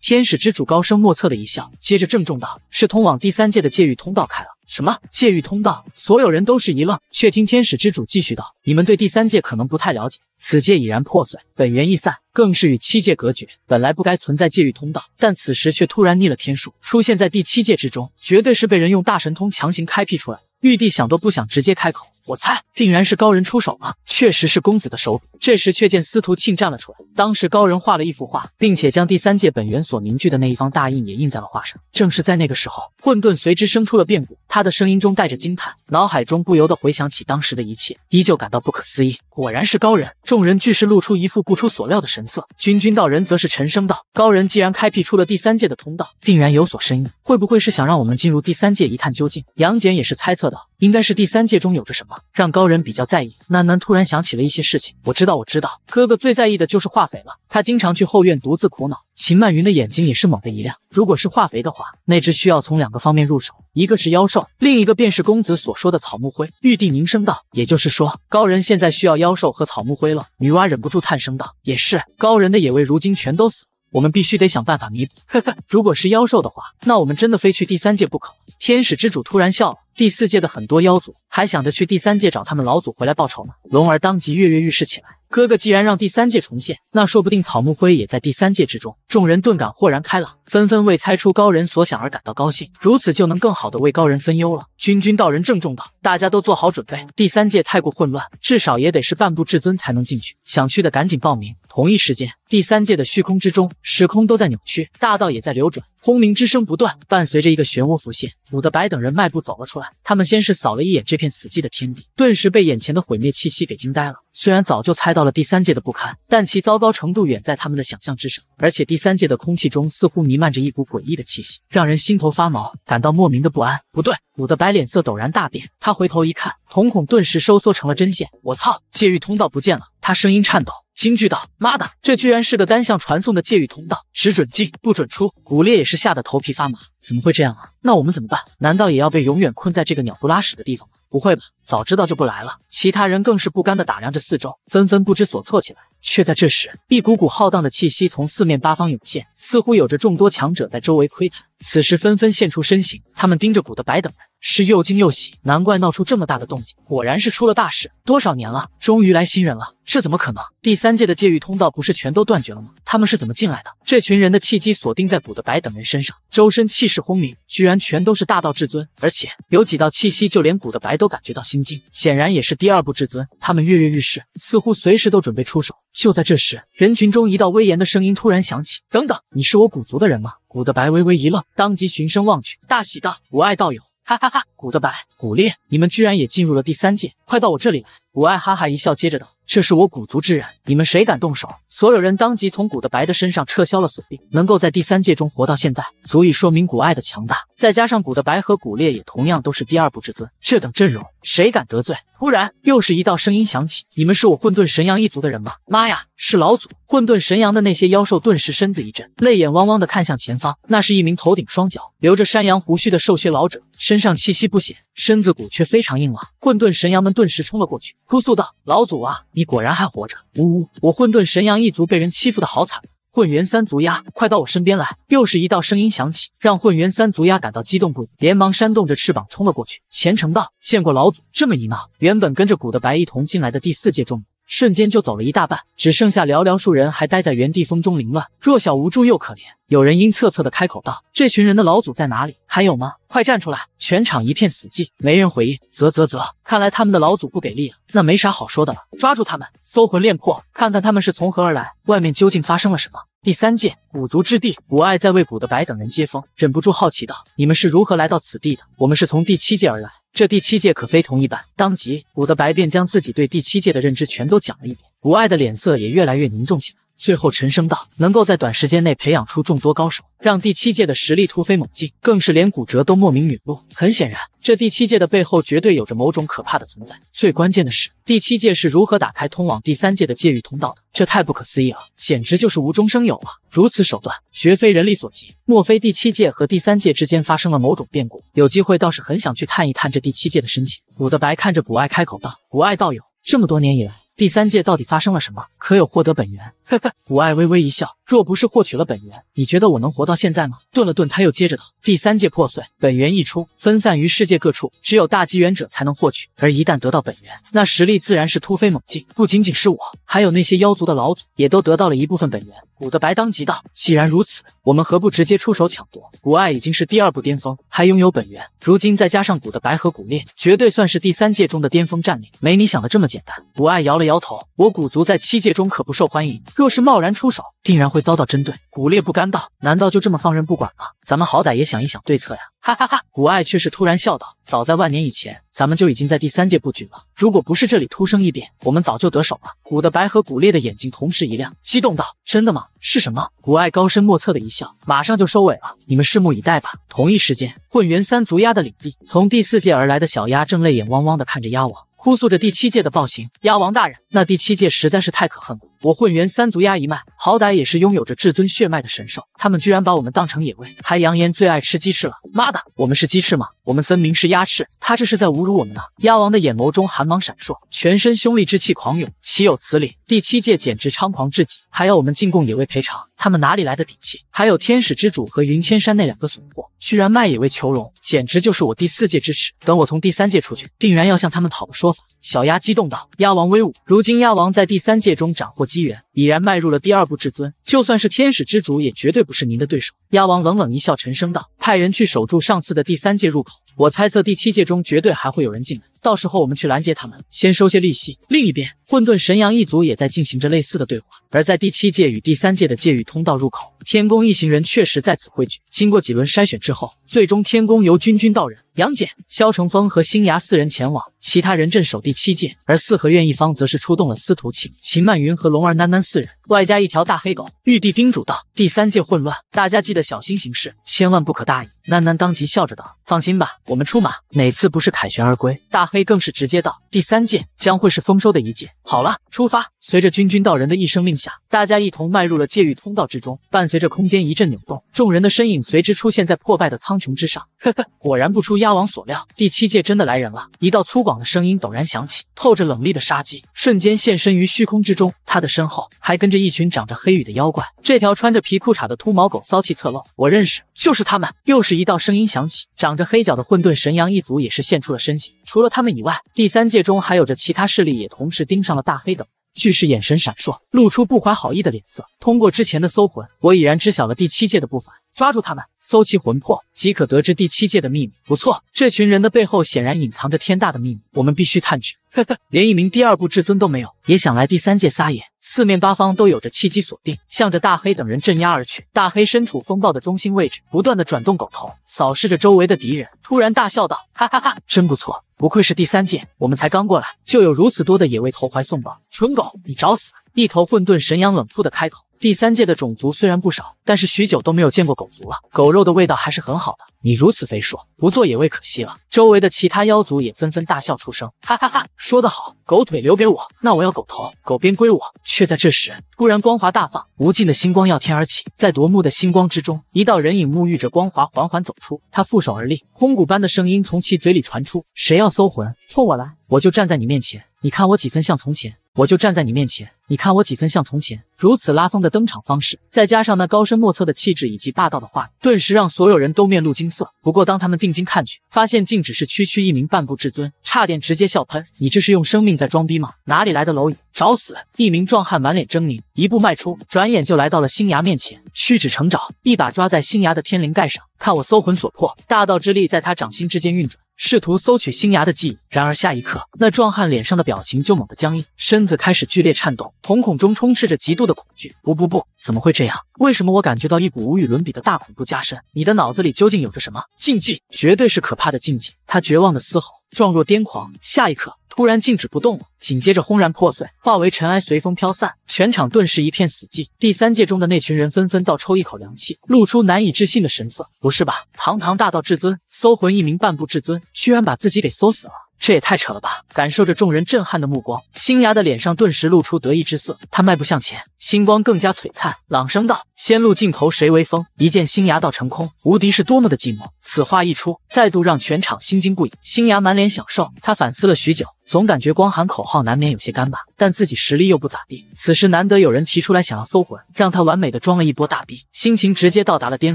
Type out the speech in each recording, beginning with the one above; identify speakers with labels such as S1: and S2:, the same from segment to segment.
S1: 天使之主高深莫测的一笑，接着郑重道：“是通往第三界的界域通道开了。”什么界域通道？所有人都是一愣，却听天使之主继续道：“你们对第三界可能不太了解，此界已然破碎，本源易散，更是与七界隔绝。本来不该存在界域通道，但此时却突然逆了天数，出现在第七界之中，绝对是被人用大神通强行开辟出来。”玉帝想都不想，直接开口：“我猜定然是高人出手了，确实是公子的手笔。”这时，却见司徒庆站了出来。当时高人画了一幅画，并且将第三界本源所凝聚的那一方大印也印在了画上。正是在那个时候，混沌随之生出了变故。他的声音中带着惊叹，脑海中不由得回想起当时的一切，依旧感到不可思议。果然是高人，众人俱是露出一副不出所料的神色。君君道人则是沉声道：“高人既然开辟出了第三界的通道，定然有所深意，会不会是想让我们进入第三界一探究竟？”杨戬也是猜测。应该是第三界中有着什么让高人比较在意。喃喃突然想起了一些事情，我知道，我知道，哥哥最在意的就是化肥了。他经常去后院独自苦恼。秦曼云的眼睛也是猛地一亮。如果是化肥的话，那只需要从两个方面入手，一个是妖兽，另一个便是公子所说的草木灰。玉帝凝声道：“也就是说，高人现在需要妖兽和草木灰了。”女娲忍不住叹声道：“也是，高人的野味如今全都死，了，我们必须得想办法弥补。呵呵，如果是妖兽的话，那我们真的非去第三界不可。”天使之主突然笑了。第四届的很多妖族还想着去第三届找他们老祖回来报仇呢。龙儿当即跃跃欲试起来。哥哥既然让第三届重现，那说不定草木灰也在第三届之中。众人顿感豁然开朗，纷纷为猜出高人所想而感到高兴。如此就能更好的为高人分忧了。君君道人郑重道：“大家都做好准备，第三届太过混乱，至少也得是半步至尊才能进去。想去的赶紧报名。”同一时间，第三届的虚空之中，时空都在扭曲，大道也在流转。轰鸣之声不断，伴随着一个漩涡浮现，伍德白等人迈步走了出来。他们先是扫了一眼这片死寂的天地，顿时被眼前的毁灭气息给惊呆了。虽然早就猜到了第三界的不堪，但其糟糕程度远在他们的想象之上。而且第三界的空气中似乎弥漫着一股诡异的气息，让人心头发毛，感到莫名的不安。不对，伍德白脸色陡然大变，他回头一看，瞳孔顿时收缩成了针线。我操，界域通道不见了！他声音颤抖。惊惧道：“妈的，这居然是个单向传送的界域通道，只准进不准出。”古烈也是吓得头皮发麻，怎么会这样啊？那我们怎么办？难道也要被永远困在这个鸟不拉屎的地方？不会吧，早知道就不来了。其他人更是不甘的打量着四周，纷纷不知所措起来。却在这时，一股股浩荡的气息从四面八方涌现，似乎有着众多强者在周围窥探。此时纷纷现出身形，他们盯着古的白等人。是又惊又喜，难怪闹出这么大的动静，果然是出了大事。多少年了，终于来新人了，这怎么可能？第三届的界域通道不是全都断绝了吗？他们是怎么进来的？这群人的契机锁定在古德白等人身上，周身气势轰鸣，居然全都是大道至尊，而且有几道气息，就连古德白都感觉到心惊，显然也是第二步至尊。他们跃跃欲试，似乎随时都准备出手。就在这时，人群中一道威严的声音突然响起：“等等，你是我古族的人吗？”古德白微微一愣，当即循声望去，大喜道：“我爱道友。”哈哈哈！古德白、古烈，你们居然也进入了第三界，快到我这里来！古爱哈哈一笑，接着道。这是我古族之人，你们谁敢动手？所有人当即从古的白的身上撤销了锁定。能够在第三界中活到现在，足以说明古爱的强大。再加上古的白和古烈也同样都是第二部至尊，这等阵容，谁敢得罪？突然，又是一道声音响起：“你们是我混沌神羊一族的人吗？”妈呀，是老祖！混沌神羊的那些妖兽顿时身子一震，泪眼汪汪的看向前方。那是一名头顶双脚、留着山羊胡须的瘦削老者，身上气息不显。身子骨却非常硬朗，混沌神羊们顿时冲了过去，哭诉道：“老祖啊，你果然还活着！呜呜，我混沌神羊一族被人欺负的好惨！混元三足鸭，快到我身边来！”又是一道声音响起，让混元三足鸭感到激动不已，连忙扇动着翅膀冲了过去。虔诚道：“见过老祖。”这么一闹，原本跟着古的白一同进来的第四界众。瞬间就走了一大半，只剩下寥寥数人还待在原地，风中凌乱，弱小无助又可怜。有人阴恻恻的开口道：“这群人的老祖在哪里？还有吗？快站出来！”全场一片死寂，没人回应。啧啧啧，看来他们的老祖不给力啊。那没啥好说的了，抓住他们，搜魂炼魄，看看他们是从何而来，外面究竟发生了什么。第三界五族之地，古爱在为古德白等人接风，忍不住好奇道：“你们是如何来到此地的？”“我们是从第七界而来。”这第七届可非同一般，当即，伍德白便将自己对第七届的认知全都讲了一遍，吴爱的脸色也越来越凝重起来。最后，沉声道：“能够在短时间内培养出众多高手，让第七界的实力突飞猛进，更是连骨折都莫名陨落。很显然，这第七界的背后绝对有着某种可怕的存在。最关键的是，第七界是如何打开通往第三界的界域通道的？这太不可思议了，简直就是无中生有啊！如此手段，绝非人力所及。莫非第七界和第三界之间发生了某种变故？有机会，倒是很想去探一探这第七界的深浅。”古德白看着古爱，开口道：“古爱道友，这么多年以来。”第三界到底发生了什么？可有获得本源？呵呵，古爱微微一笑，若不是获取了本源，你觉得我能活到现在吗？顿了顿，他又接着道：第三界破碎，本源溢出，分散于世界各处，只有大机缘者才能获取。而一旦得到本源，那实力自然是突飞猛进。不仅仅是我，还有那些妖族的老祖，也都得到了一部分本源。古的白当即道：“既然如此，我们何不直接出手抢夺？古爱已经是第二步巅峰，还拥有本源，如今再加上古的白和古烈，绝对算是第三界中的巅峰战力。没你想的这么简单。”古爱摇了摇头：“我古族在七界中可不受欢迎，若是贸然出手……”定然会遭到针对，古烈不甘道：“难道就这么放任不管吗？咱们好歹也想一想对策呀！”哈哈哈，古爱却是突然笑道：“早在万年以前，咱们就已经在第三届布局了。如果不是这里突生异变，我们早就得手了。”古的白和古烈的眼睛同时一亮，激动道：“真的吗？是什么？”古爱高深莫测的一笑，马上就收尾了：“你们拭目以待吧。”同一时间，混元三足鸭的领地，从第四届而来的小鸭正泪眼汪汪的看着鸭王，哭诉着第七届的暴行：“鸭王大人，那第七届实在是太可恨了。”我混元三足鸭一脉，好歹也是拥有着至尊血脉的神兽，他们居然把我们当成野味，还扬言最爱吃鸡翅了！妈的，我们是鸡翅吗？我们分明是鸭翅！他这是在侮辱我们呢！鸭王的眼眸中寒芒闪烁，全身凶戾之气狂涌，岂有此理！第七届简直猖狂至极，还要我们进贡野味赔偿，他们哪里来的底气？还有天使之主和云千山那两个怂货，居然卖野味求荣，简直就是我第四届之耻！等我从第三届出去，定然要向他们讨个说法！小鸭激动道：“鸭王威武！如今鸭王在第三届中斩获。”机缘。已然迈入了第二步至尊，就算是天使之主也绝对不是您的对手。鸭王冷冷一笑，沉声道：“派人去守住上次的第三届入口，我猜测第七届中绝对还会有人进来，到时候我们去拦截他们，先收些利息。”另一边，混沌神阳一族也在进行着类似的对话。而在第七届与第三届的界域通道入口，天宫一行人确实在此汇聚。经过几轮筛选之后，最终天宫由君君道人、杨戬、萧乘风和星牙四人前往，其他人镇守第七届，而四合院一方则是出动了司徒气、秦曼云和龙儿喃喃。四人外加一条大黑狗，玉帝叮嘱道：“第三界混乱，大家记得小心行事，千万不可大意。”喃喃当即笑着道：“放心吧，我们出马，哪次不是凯旋而归？”大黑更是直接道：“第三届将会是丰收的一届。”好了，出发！随着君君道人的一声令下，大家一同迈入了界域通道之中。伴随着空间一阵扭动，众人的身影随之出现在破败的苍穹之上。呵呵，果然不出鸭王所料，第七届真的来人了。一道粗犷的声音陡然响起，透着冷厉的杀机，瞬间现身于虚空之中。他的身后还跟着一群长着黑羽的妖怪。这条穿着皮裤衩的秃毛狗骚气侧漏，我认识，就是他们，又是。一道声音响起，长着黑角的混沌神羊一族也是现出了身形。除了他们以外，第三界中还有着其他势力，也同时盯上了大黑等巨石眼神闪烁，露出不怀好意的脸色。通过之前的搜魂，我已然知晓了第七界的步伐。抓住他们，搜其魂魄，即可得知第七界的秘密。不错，这群人的背后显然隐藏着天大的秘密，我们必须探知。呵呵，连一名第二部至尊都没有，也想来第三界撒野？四面八方都有着契机锁定，向着大黑等人镇压而去。大黑身处风暴的中心位置，不断的转动狗头，扫视着周围的敌人，突然大笑道：“哈哈哈，真不错，不愧是第三界，我们才刚过来，就有如此多的野味投怀送抱。蠢狗，你找死！”一头混沌神羊冷酷的开口。第三界的种族虽然不少，但是许久都没有见过狗族了。狗肉的味道还是很好的。你如此肥硕，不做野味可惜了。周围的其他妖族也纷纷大笑出声，哈哈哈！说得好，狗腿留给我，那我要狗头，狗鞭归我。却在这时，突然光华大放，无尽的星光耀天而起。在夺目的星光之中，一道人影沐浴着光华，缓缓走出。他负手而立，空谷般的声音从其嘴里传出：“谁要搜魂，冲我来！我就站在你面前，你看我几分像从前？我就站在你面前。”你看我几分像从前？如此拉风的登场方式，再加上那高深莫测的气质以及霸道的话语，顿时让所有人都面露惊色。不过当他们定睛看去，发现竟只是区区一名半步至尊，差点直接笑喷。你这是用生命在装逼吗？哪里来的蝼蚁，找死！一名壮汉满脸狰狞，一步迈出，转眼就来到了新芽面前，屈指成爪，一把抓在新芽的天灵盖上，看我搜魂所破，大道之力在他掌心之间运转。试图搜取新芽的记忆，然而下一刻，那壮汉脸上的表情就猛地僵硬，身子开始剧烈颤动，瞳孔中充斥着极度的恐惧。不不不，怎么会这样？为什么我感觉到一股无与伦比的大恐怖加深？你的脑子里究竟有着什么禁忌？绝对是可怕的禁忌！他绝望的嘶吼，状若癫狂。下一刻。突然静止不动了，紧接着轰然破碎，化为尘埃随风飘散。全场顿时一片死寂。第三界中的那群人纷纷倒抽一口凉气，露出难以置信的神色。不是吧，堂堂大道至尊搜魂，一名半步至尊居然把自己给搜死了，这也太扯了吧！感受着众人震撼的目光，星牙的脸上顿时露出得意之色。他迈步向前，星光更加璀璨，朗声道：“仙路尽头谁为峰？一见星牙道成空，无敌是多么的寂寞。”此话一出，再度让全场心惊不已。星牙满脸享受，他反思了许久。总感觉光喊口号难免有些干巴，但自己实力又不咋地。此时难得有人提出来想要搜魂，让他完美的装了一波大逼，心情直接到达了巅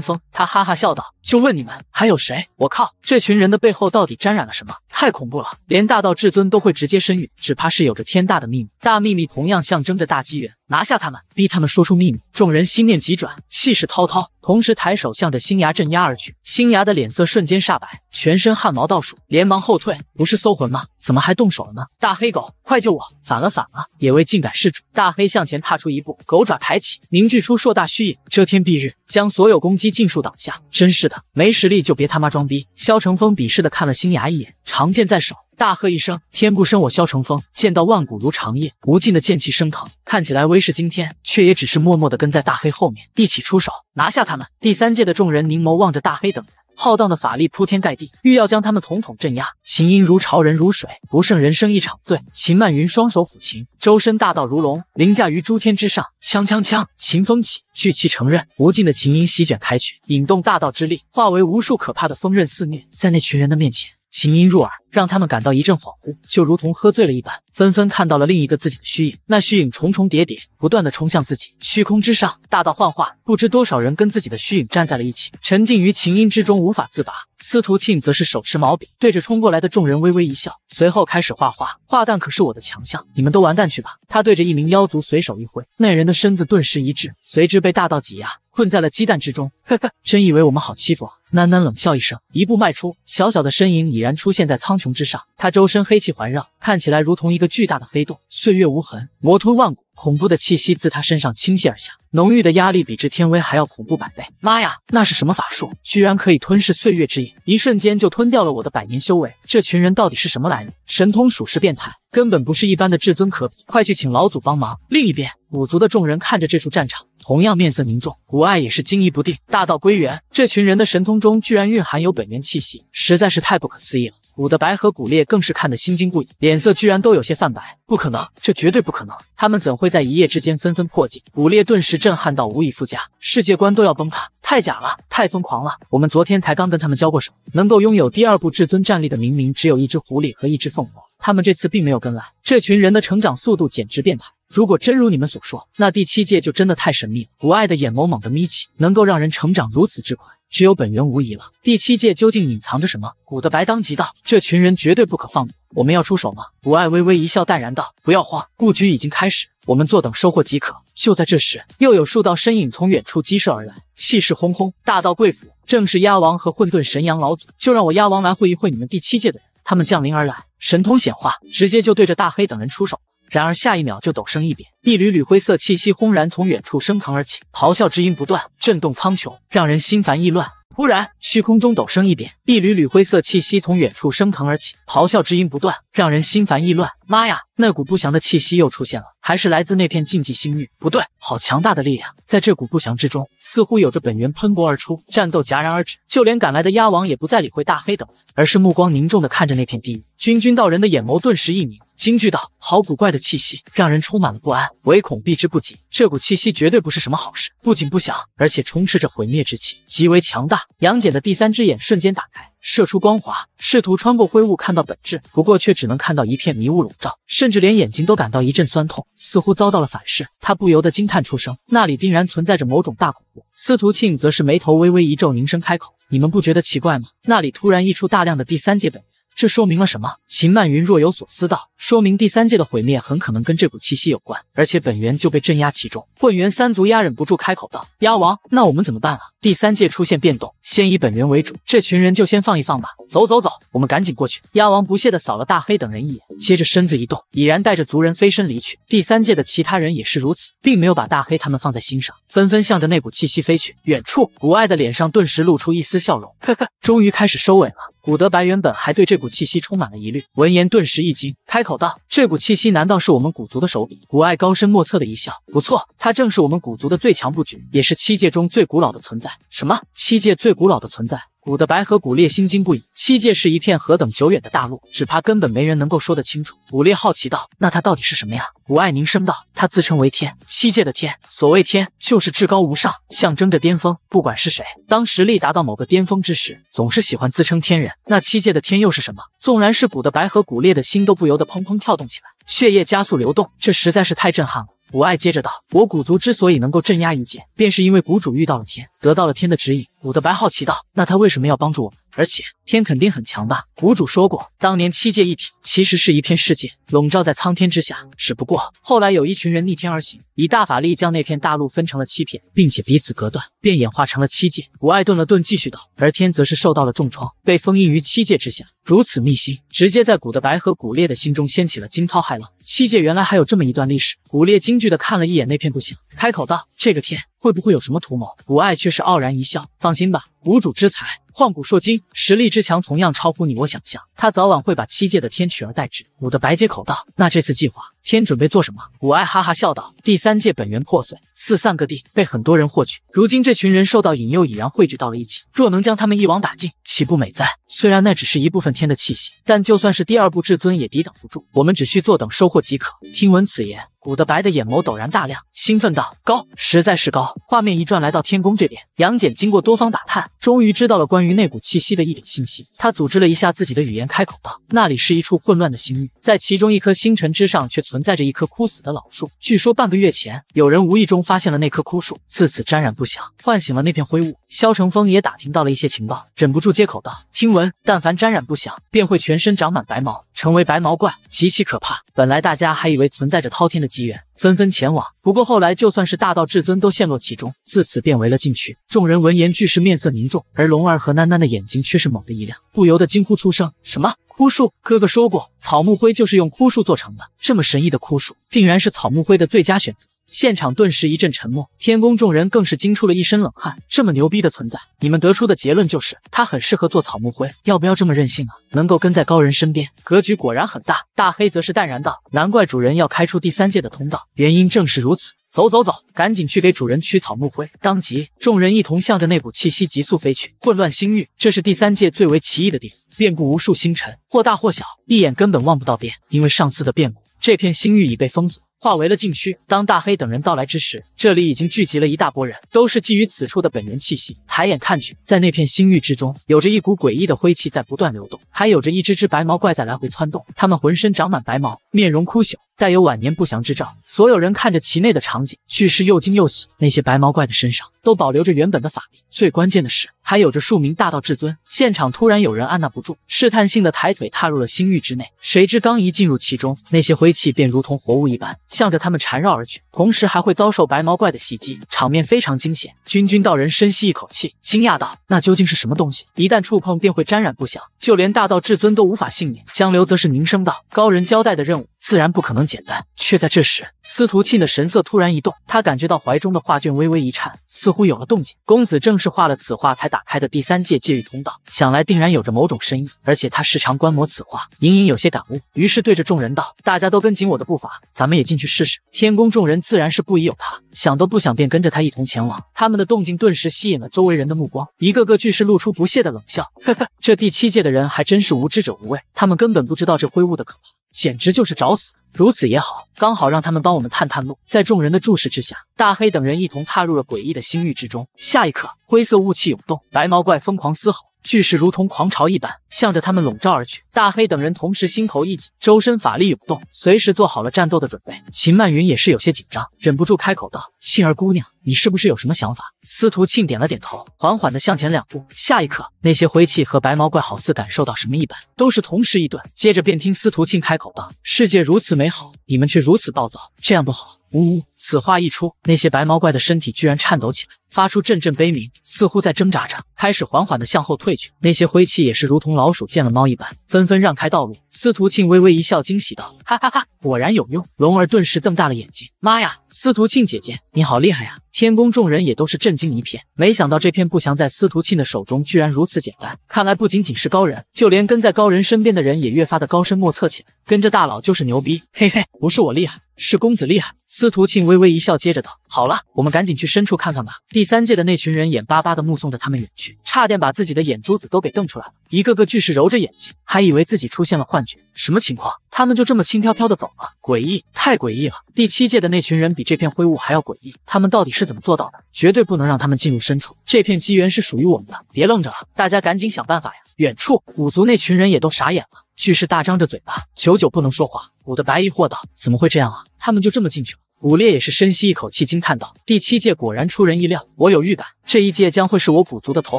S1: 峰。他哈哈笑道：“就问你们，还有谁？我靠，这群人的背后到底沾染了什么？太恐怖了！连大道至尊都会直接身陨，只怕是有着天大的秘密。大秘密同样象征着大机缘。”拿下他们，逼他们说出秘密。众人心念急转，气势滔滔，同时抬手向着新牙镇压而去。新牙的脸色瞬间煞白，全身汗毛倒竖，连忙后退。不是搜魂吗？怎么还动手了呢？大黑狗，快救我！反了，反了！野味竟敢示主！大黑向前踏出一步，狗爪抬起，凝聚出硕大虚影，遮天蔽日，将所有攻击尽数挡下。真是的，没实力就别他妈装逼！萧乘风鄙视的看了新牙一眼，长剑在手。大喝一声：“天不生我萧乘风，剑道万古如长夜。”无尽的剑气升腾，看起来威势惊天，却也只是默默的跟在大黑后面一起出手，拿下他们。第三届的众人凝眸望着大黑等人，浩荡的法力铺天盖地，欲要将他们统统镇压。琴音如潮，人如水，不胜人生一场醉。秦曼云双手抚琴，周身大道如龙，凌驾于诸天之上。枪枪枪，琴风起，聚气成刃，无尽的琴音席卷开去，引动大道之力，化为无数可怕的锋刃肆虐在那群人的面前。琴音入耳，让他们感到一阵恍惚，就如同喝醉了一般，纷纷看到了另一个自己的虚影。那虚影重重叠叠，不断的冲向自己。虚空之上，大道幻化，不知多少人跟自己的虚影站在了一起，沉浸于琴音之中无法自拔。司徒庆则是手持毛笔，对着冲过来的众人微微一笑，随后开始画画。画蛋可是我的强项，你们都完蛋去吧！他对着一名妖族随手一挥，那人的身子顿时一滞，随之被大道挤压。困在了鸡蛋之中，呵呵，真以为我们好欺负？啊？喃喃冷笑一声，一步迈出，小小的身影已然出现在苍穹之上。他周身黑气环绕，看起来如同一个巨大的黑洞，岁月无痕，魔吞万古，恐怖的气息自他身上倾泻而下，浓郁的压力比之天威还要恐怖百倍。妈呀，那是什么法术？居然可以吞噬岁月之影，一瞬间就吞掉了我的百年修为。这群人到底是什么来历？神通属实变态，根本不是一般的至尊可比。快去请老祖帮忙。另一边，五族的众人看着这处战场。同样面色凝重，古爱也是惊疑不定。大道归元，这群人的神通中居然蕴含有本源气息，实在是太不可思议了。古的白和古烈更是看得心惊不已，脸色居然都有些泛白。不可能，这绝对不可能！他们怎会在一夜之间纷纷破境？古烈顿时震撼到无以复加，世界观都要崩塌，太假了，太疯狂了！我们昨天才刚跟他们交过手，能够拥有第二部至尊战力的明明只有一只狐狸和一只凤凰，他们这次并没有跟来，这群人的成长速度简直变态！如果真如你们所说，那第七界就真的太神秘了。古爱的眼眸猛地眯起，能够让人成长如此之快，只有本源无疑了。第七界究竟隐藏着什么？古德白当即道：“这群人绝对不可放过，我们要出手吗？”古爱微微一笑，淡然道：“不要慌，布局已经开始，我们坐等收获即可。”就在这时，又有数道身影从远处激射而来，气势轰轰，大道贵府，正是鸭王和混沌神阳老祖。就让我鸭王来会一会你们第七界的人。他们降临而来，神通显化，直接就对着大黑等人出手。然而下一秒就陡生一变，一缕缕灰色气息轰然从远处升腾而起，咆哮之音不断，震动苍穹，让人心烦意乱。忽然虚空中陡生一变，一缕缕灰色气息从远处升腾而起，咆哮之音不断，让人心烦意乱。妈呀，那股不祥的气息又出现了，还是来自那片禁忌星域。不对，好强大的力量，在这股不祥之中，似乎有着本源喷薄而出。战斗戛然而止，就连赶来的鸭王也不再理会大黑等，而是目光凝重的看着那片地域。君君道人的眼眸顿时一凝。惊惧道：“好古怪的气息，让人充满了不安，唯恐避之不及。这股气息绝对不是什么好事，不仅不祥，而且充斥着毁灭之气，极为强大。”杨戬的第三只眼瞬间打开，射出光华，试图穿过灰雾看到本质，不过却只能看到一片迷雾笼罩，甚至连眼睛都感到一阵酸痛，似乎遭到了反噬。他不由得惊叹出声：“那里定然存在着某种大恐怖。”司徒庆则是眉头微微一皱，凝声开口：“你们不觉得奇怪吗？那里突然溢出大量的第三界本。”这说明了什么？秦曼云若有所思道：“说明第三界的毁灭很可能跟这股气息有关，而且本源就被镇压其中。”混元三足鸭忍不住开口道：“鸭王，那我们怎么办啊？第三界出现变动。”先以本源为主，这群人就先放一放吧。走走走，我们赶紧过去。鸭王不屑的扫了大黑等人一眼，接着身子一动，已然带着族人飞身离去。第三界的其他人也是如此，并没有把大黑他们放在心上，纷纷向着那股气息飞去。远处，古爱的脸上顿时露出一丝笑容，呵呵，终于开始收尾了。古德白原本还对这股气息充满了疑虑，闻言顿时一惊。开口道：“这股气息难道是我们古族的手笔？”古爱高深莫测的一笑：“不错，他正是我们古族的最强布局，也是七界中最古老的存在。”什么？七界最古老的存在？古的白河古烈心惊不已，七界是一片何等久远的大陆，只怕根本没人能够说得清楚。古烈好奇道：“那他到底是什么呀？”古爱凝声道：“他自称为天，七界的天。所谓天，就是至高无上，象征着巅峰。不管是谁，当实力达到某个巅峰之时，总是喜欢自称天人。那七界的天又是什么？”纵然是古的白河古烈的心都不由得砰砰跳动起来，血液加速流动，这实在是太震撼了。古爱接着道：“我古族之所以能够镇压一界，便是因为谷主遇到了天。”得到了天的指引，古德白好奇道：“那他为什么要帮助我们？而且天肯定很强吧？”谷主说过，当年七界一体其实是一片世界，笼罩在苍天之下。只不过后来有一群人逆天而行，以大法力将那片大陆分成了七片，并且彼此隔断，便演化成了七界。古爱顿了顿，继续道：“而天则是受到了重创，被封印于七界之下。如此秘辛，直接在古德白和古烈的心中掀起了惊涛骇浪。七界原来还有这么一段历史。”古烈惊惧的看了一眼那片不行，开口道：“这个天。”会不会有什么图谋？古爱却是傲然一笑，放心吧，无主之才，旷古烁今，实力之强同样超乎你我想象。他早晚会把七界的天取而代之。我的白接口道，那这次计划。天准备做什么？古爱哈哈笑道：“第三界本源破碎，四散各地，被很多人获取。如今这群人受到引诱，已然汇聚到了一起。若能将他们一网打尽，岂不美哉？虽然那只是一部分天的气息，但就算是第二部至尊也抵挡不住。我们只需坐等收获即可。”听闻此言，古德白的眼眸陡然大亮，兴奋道：“高，实在是高！”画面一转，来到天宫这边，杨戬经过多方打探，终于知道了关于那股气息的一点信息。他组织了一下自己的语言，开口道：“那里是一处混乱的星域，在其中一颗星辰之上，却存。”存在着一棵枯死的老树，据说半个月前有人无意中发现了那棵枯树，自此沾染不祥，唤醒了那片灰雾。萧乘风也打听到了一些情报，忍不住接口道：“听闻，但凡沾染不祥，便会全身长满白毛，成为白毛怪，极其可怕。本来大家还以为存在着滔天的机缘，纷纷前往。不过后来，就算是大道至尊都陷落其中，自此便围了进去。众人闻言，俱是面色凝重。而龙儿和囡囡的眼睛却是猛地一亮，不由得惊呼出声：‘什么枯树？哥哥说过，草木灰就是用枯树做成的。这么神异的枯树，定然是草木灰的最佳选择。’”现场顿时一阵沉默，天宫众人更是惊出了一身冷汗。这么牛逼的存在，你们得出的结论就是他很适合做草木灰？要不要这么任性啊？能够跟在高人身边，格局果然很大。大黑则是淡然道：“难怪主人要开出第三界的通道，原因正是如此。”走走走，赶紧去给主人取草木灰。当即，众人一同向着那股气息急速飞去。混乱星域，这是第三界最为奇异的地方，遍布无数星辰，或大或小，一眼根本望不到边。因为上次的变故，这片星域已被封锁。化为了禁区。当大黑等人到来之时，这里已经聚集了一大波人，都是基于此处的本源气息。抬眼看去，在那片星域之中，有着一股诡异的灰气在不断流动，还有着一只只白毛怪在来回窜动。他们浑身长满白毛，面容枯朽。带有晚年不祥之兆，所有人看着其内的场景，俱是又惊又喜。那些白毛怪的身上都保留着原本的法力，最关键的是还有着数名大道至尊。现场突然有人按捺不住，试探性的抬腿踏入了星域之内，谁知刚一进入其中，那些灰气便如同活物一般，向着他们缠绕而去，同时还会遭受白毛怪的袭击，场面非常惊险。君君道人深吸一口气，惊讶道：“那究竟是什么东西？一旦触碰便会沾染不祥，就连大道至尊都无法幸免。”江流则是凝声道：“高人交代的任务，自然不可能。”简单，却在这时，司徒庆的神色突然一动，他感觉到怀中的画卷微微一颤，似乎有了动静。公子正是画了此画才打开的第三届界域通道，想来定然有着某种深意。而且他时常观摩此画，隐隐有些感悟。于是对着众人道：“大家都跟紧我的步伐，咱们也进去试试。”天宫众人自然是不疑有他，想都不想便跟着他一同前往。他们的动静顿时吸引了周围人的目光，一个个俱是露出不屑的冷笑：“呵呵，这第七界的人还真是无知者无畏，他们根本不知道这灰雾的可怕。”简直就是找死！如此也好，刚好让他们帮我们探探路。在众人的注视之下，大黑等人一同踏入了诡异的星域之中。下一刻，灰色雾气涌动，白毛怪疯狂嘶吼，巨石如同狂潮一般，向着他们笼罩而去。大黑等人同时心头一紧，周身法力涌动，随时做好了战斗的准备。秦曼云也是有些紧张，忍不住开口道：“庆儿姑娘。”你是不是有什么想法？司徒庆点了点头，缓缓地向前两步。下一刻，那些灰气和白毛怪好似感受到什么一般，都是同时一顿。接着便听司徒庆开口道：“世界如此美好，你们却如此暴躁，这样不好。”呜呜！此话一出，那些白毛怪的身体居然颤抖起来，发出阵阵悲鸣，似乎在挣扎着，开始缓缓地向后退去。那些灰气也是如同老鼠见了猫一般，纷纷让开道路。司徒庆微微一笑，惊喜道：“哈哈哈，果然有用！”龙儿顿时瞪大了眼睛：“妈呀，司徒庆姐姐，你好厉害呀！”天宫众人也都是震惊一片，没想到这片不祥在司徒庆的手中居然如此简单。看来不仅仅是高人，就连跟在高人身边的人也越发的高深莫测起来。跟着大佬就是牛逼，嘿嘿，不是我厉害。是公子厉害，司徒庆微微一笑，接着道：“好了，我们赶紧去深处看看吧。”第三届的那群人眼巴巴的目送着他们远去，差点把自己的眼珠子都给瞪出来了，一个个巨石揉着眼睛，还以为自己出现了幻觉。什么情况？他们就这么轻飘飘的走了？诡异，太诡异了！第七届的那群人比这片灰雾还要诡异，他们到底是怎么做到的？绝对不能让他们进入深处，这片机缘是属于我们的！别愣着了，大家赶紧想办法呀！远处，五族那群人也都傻眼了。巨石大张着嘴巴，久久不能说话。古的白衣惑道：“怎么会这样啊？他们就这么进去了？”古烈也是深吸一口气，惊叹道：“第七界果然出人意料，我有预感，这一届将会是我古族的头